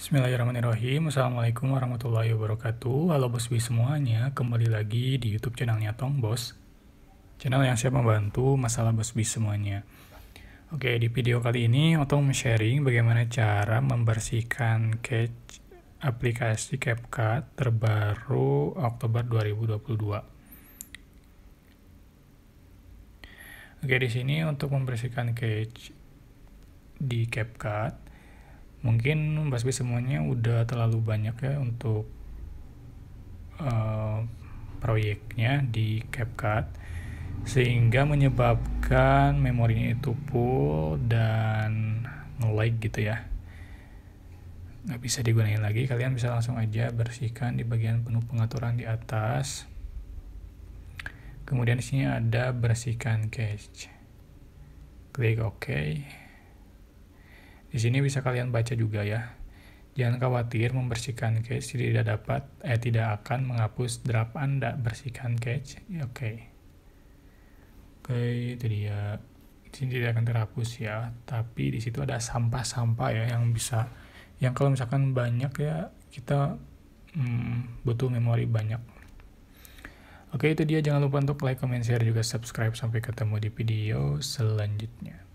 Bismillahirrahmanirrahim Assalamualaikum warahmatullahi wabarakatuh Halo Bos semuanya Kembali lagi di Youtube channelnya Tong Bos Channel yang siap membantu masalah Bos semuanya Oke, di video kali ini Otong sharing bagaimana cara membersihkan cache aplikasi CapCut terbaru Oktober 2022. Oke, di sini untuk membersihkan cache di CapCut mungkin Mas B semuanya udah terlalu banyak ya untuk uh, proyeknya di CapCut sehingga menyebabkan memorinya itu full dan nge-lag gitu ya nggak bisa digunakan lagi kalian bisa langsung aja bersihkan di bagian penuh pengaturan di atas kemudian di sini ada bersihkan cache klik OK di sini bisa kalian baca juga ya. Jangan khawatir membersihkan cache tidak dapat eh tidak akan menghapus draft Anda bersihkan cache. Ya, oke. Okay. Oke, okay, itu dia. Di sini tidak akan terhapus ya, tapi di situ ada sampah-sampah ya yang bisa yang kalau misalkan banyak ya kita hmm, butuh memori banyak. Oke, itu dia. Jangan lupa untuk like, comment, share juga subscribe sampai ketemu di video selanjutnya.